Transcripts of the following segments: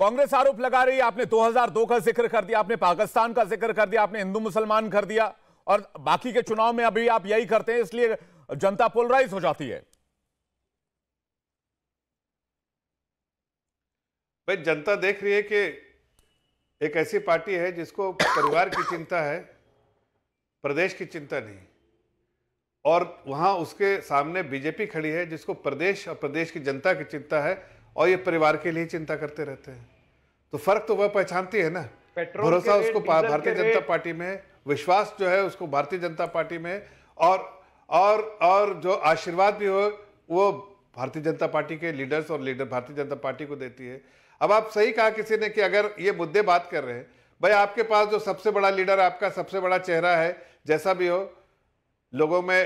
कांग्रेस आरोप लगा रही है आपने 2002 का जिक्र कर दिया आपने पाकिस्तान का जिक्र कर दिया आपने हिंदू मुसलमान कर दिया और बाकी के चुनाव में अभी आप यही करते हैं इसलिए जनता पोलराइज हो जाती है भाई जनता देख रही है कि एक ऐसी पार्टी है जिसको परिवार की चिंता है प्रदेश की चिंता नहीं और वहां उसके सामने बीजेपी खड़ी है जिसको प्रदेश और प्रदेश की जनता की चिंता है और ये परिवार के लिए चिंता करते रहते हैं तो फर्क तो वह पहचानती है ना भरोसा उसको भारतीय जनता पार्टी में विश्वास जो है उसको भारतीय जनता पार्टी में और और और जो आशीर्वाद भी हो वो भारतीय जनता पार्टी के लीडर्स और लीडर भारतीय जनता पार्टी को देती है अब आप सही कहा किसी ने कि अगर ये मुद्दे बात कर रहे हैं भाई आपके पास जो सबसे बड़ा लीडर आपका सबसे बड़ा चेहरा है जैसा भी हो लोगों में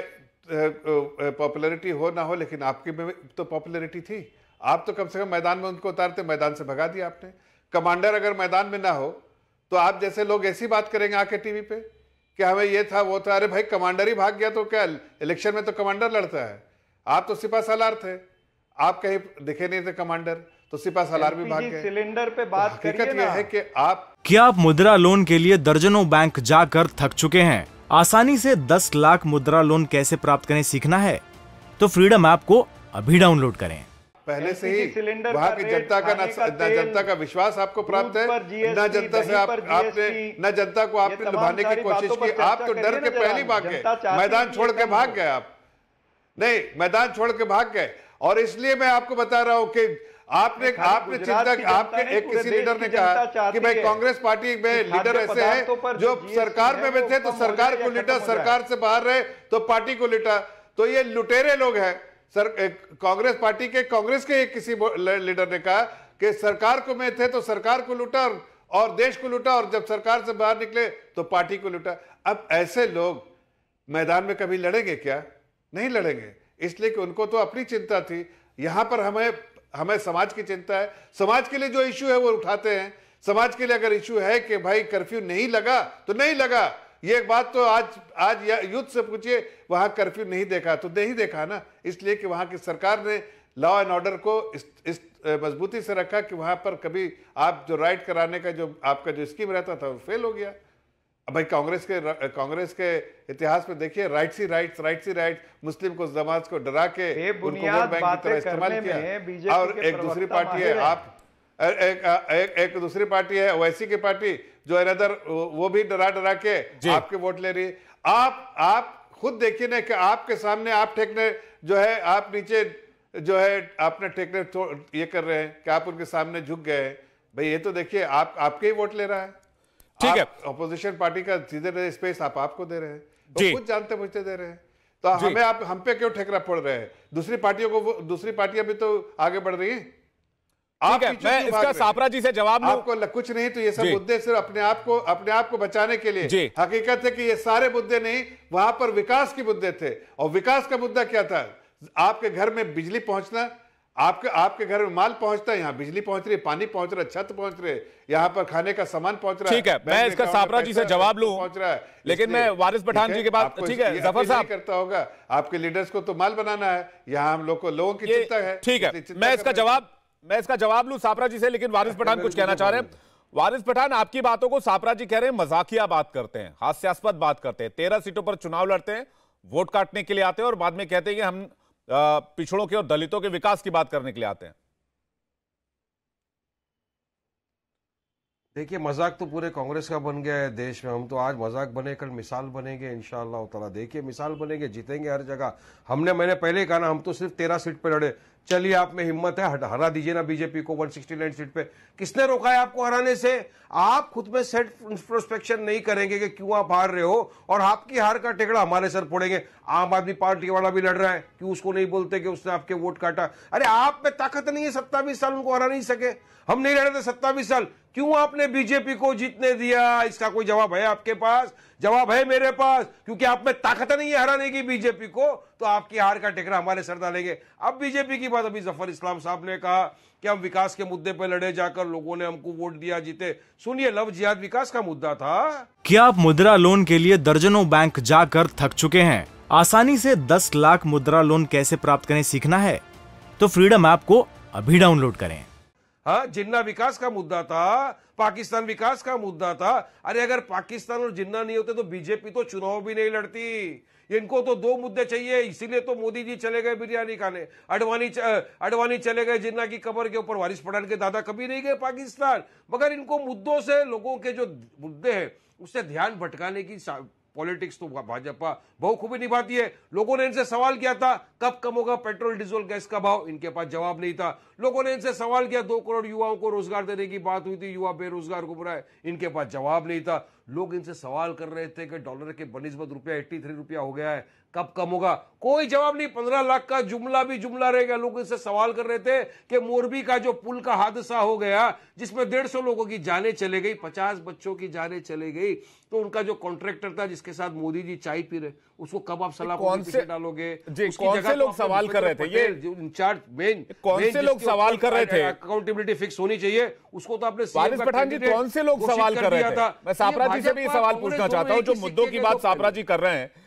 पॉपुलैरिटी हो ना हो लेकिन आपकी में तो पॉपुलैरिटी थी आप तो कम से कम मैदान में उनको उतारते मैदान से भगा दिया आपने कमांडर अगर मैदान में ना हो तो आप जैसे लोग ऐसी बात करेंगे आके टीवी पे कि हमें ये था वो था अरे भाई कमांडर ही भाग गया तो क्या इलेक्शन में तो कमांडर लड़ता है आप तो सिपा सालार थे आप कहीं दिखे नहीं थे कमांडर तो सिपा सालार भी भाग गए सिलेंडर पे बात तो हकीकत यह है कि आप क्या आप मुद्रा लोन के लिए दर्जनों बैंक जाकर थक चुके हैं आसानी से 10 लाख मुद्रा लोन कैसे प्राप्त करें सीखना है तो फ्रीडम ऐप को अभी डाउनलोड करें पहले से ही सिलेंडर वहाँ की जनता का न जनता का विश्वास आपको प्राप्त है न जनता से आप आपने न जनता को आपने लुभाने की कोशिश की आप तो डर के पहली भाग गए मैदान छोड़ के भाग गए आप नहीं मैदान छोड़ के भाग गए और इसलिए मैं आपको बता रहा हूं कि आपने आपने चिंता आपके एक किसी लीडर ने कहा कि भाई कांग्रेस पार्टी में लीडर ऐसे हैं जो, सरकार में भी थे तो सरकार को लूटा सरकार से बाहर रहे तो पार्टी को लूटा तो ये लुटेरे लोग हैं सर कांग्रेस पार्टी के कांग्रेस के एक किसी लीडर ने कहा कि सरकार को में थे तो सरकार को लूटा और देश को लूटा और जब सरकार से बाहर निकले तो पार्टी को लूटा अब ऐसे लोग मैदान में कभी लड़ेंगे क्या नहीं लड़ेंगे इसलिए कि उनको तो अपनी चिंता थी यहां पर हमें हमें समाज की चिंता है समाज के लिए जो इश्यू है वो उठाते हैं समाज के लिए अगर इश्यू है कि भाई कर्फ्यू नहीं लगा तो नहीं लगा ये बात तो आज आज युद्ध से पूछिए वहां कर्फ्यू नहीं देखा तो नहीं देखा ना इसलिए कि वहां की सरकार ने लॉ एंड ऑर्डर को इस इस मजबूती से रखा कि वहां पर कभी आप जो राइट कराने का जो आपका जो स्कीम रहता था वो फेल हो गया अब भाई कांग्रेस के कांग्रेस के इतिहास में देखिए राइट सी राइट राइट सी राइट मुस्लिम को जमात को डरा के उनको वोट बैंक की तरह इस्तेमाल किया और एक दूसरी पार्टी है आप एक, एक, एक दूसरी पार्टी है ओवैसी की पार्टी जो इधर वो भी डरा डरा के आपके वोट ले रही आप आप खुद देखिए ना कि आपके सामने आप ठेकने जो है आप नीचे जो है आपने ठेकने ये कर रहे हैं कि आप उनके सामने झुक गए हैं भाई ये तो देखिए आप आपके ही वोट ले रहा है ठीक है अपोजिशन पार्टी का सीधे स्पेस आप आपको दे रहे हैं तो खुद जानते बुझते दे रहे हैं तो हमें आप हम पे क्यों ठेकरा पड़ रहे हैं दूसरी पार्टियों को दूसरी पार्टियां भी तो आगे बढ़ रही है आप है, मैं इसका सापरा जी से जवाब आपको कुछ नहीं तो ये सब मुद्दे सिर्फ अपने आप को अपने आप को बचाने के लिए हकीकत है कि ये सारे मुद्दे नहीं वहां पर विकास के मुद्दे थे और विकास का मुद्दा क्या था आपके घर में बिजली पहुंचना आपके आपके घर में माल पहुंचता है यहाँ बिजली पहुंच रही है पानी पहुंच रहा है छत पहुंच रहे यहाँ पर खाने का सामान पहुंच रहा है ठीक है मैं इसका सापरा जी से जवाब लू पहुंच रहा है लेकिन मैं वारिस पठान जी के बाद ठीक है जफर साहब करता होगा आपके लीडर्स को तो माल बनाना है यहाँ हम लोग को लोगों की चिंता है ठीक है मैं इसका जवाब मैं इसका जवाब लू सापरा जी से लेकिन वारिस पठान कुछ कहना चाह रहे हैं वारिस पठान आपकी बातों को सापरा जी कह रहे हैं मजाकिया बात करते हैं हास्यास्पद बात करते हैं तेरह सीटों पर चुनाव लड़ते हैं वोट काटने के लिए आते हैं और बाद में कहते हैं कि हम पिछड़ों के और दलितों के विकास की बात करने के लिए आते हैं देखिए मजाक तो पूरे कांग्रेस का बन गया है देश में हम तो आज मजाक बने कल मिसाल बनेंगे इन ताला देखिए मिसाल बनेंगे जीतेंगे हर जगह हमने मैंने पहले कहा ना हम तो सिर्फ तेरह सीट पे लड़े चलिए आप में हिम्मत है हट हरा दीजिए ना बीजेपी को 169 सीट पे किसने रोका है आपको हराने से आप खुद में सेट इंट्रोस्पेक्शन नहीं करेंगे कि क्यों आप हार रहे हो और आपकी हार का टेकड़ा हमारे सर फोड़ेंगे आम आदमी पार्टी वाला भी लड़ रहा है क्यों उसको नहीं बोलते कि उसने आपके वोट काटा अरे आप में ताकत नहीं है सत्तावीस साल उनको हरा नहीं सके हम नहीं लड़े थे सत्तावीस साल क्यों आपने बीजेपी को जीतने दिया इसका कोई जवाब है आपके पास जवाब है मेरे पास क्योंकि आप में ताकत नहीं है हराने की बीजेपी को तो आपकी हार का टेकड़ा हमारे सर डालेंगे अब बीजेपी की बाद अभी जफर इस्लाम साहब ने कहा कि हम विकास के मुद्दे पर लड़े जाकर लोगों ने हमको वोट दिया जीते सुनिए लव जिहाद विकास का मुद्दा था क्या आप मुद्रा लोन के लिए दर्जनों बैंक जाकर थक चुके हैं आसानी से 10 लाख मुद्रा लोन कैसे प्राप्त करें सीखना है तो फ्रीडम ऐप को अभी डाउनलोड करें हाँ जिन्ना विकास का मुद्दा था पाकिस्तान विकास का मुद्दा था अरे अगर पाकिस्तान और जिन्ना नहीं होते तो बीजेपी तो चुनाव भी नहीं लड़ती इनको तो दो मुद्दे चाहिए इसीलिए तो मोदी जी चले गए बिरयानी खाने अडवाणी अडवाणी चले गए जिन्ना की कबर के ऊपर वारिस पठान के दादा कभी नहीं गए पाकिस्तान मगर इनको मुद्दों से लोगों के जो मुद्दे हैं उससे ध्यान भटकाने की पॉलिटिक्स तो भाजपा बहुखूबी निभाती है लोगों ने इनसे सवाल किया था कब कम होगा पेट्रोल डीजल गैस का भाव इनके पास जवाब नहीं था लोगों ने इनसे सवाल किया दो करोड़ युवाओं को रोजगार देने की बात हुई थी युवा बेरोजगार घूम है इनके पास जवाब नहीं था लोग इनसे सवाल कर रहे थे कि डॉलर के बनिस्बत रुपया एट्टी थ्री रुपया हो गया है कब कम होगा कोई जवाब नहीं पंद्रह लाख का जुमला भी जुमला रह गया लोग इससे सवाल कर रहे थे कि मोरबी का जो पुल का हादसा हो गया जिसमें डेढ़ सौ लोगों की जाने चले गई पचास बच्चों की जाने चले गई तो उनका जो कॉन्ट्रेक्टर था जिसके साथ मोदी जी चाय पी रहे उसको कब आप सलाह कौन से डालोगे कौन से तो लोग सवाल कर रहे थे ये इंचार्ज मेन कौन से लोग सवाल कर रहे थे अकाउंटेबिलिटी फिक्स होनी चाहिए उसको तो आपने पठान जी कौन से लोग सवाल कर रहे थे मैं तो सापरा जी से भी सवाल पूछना चाहता हूँ जो मुद्दों की बात सापरा जी कर रहे हैं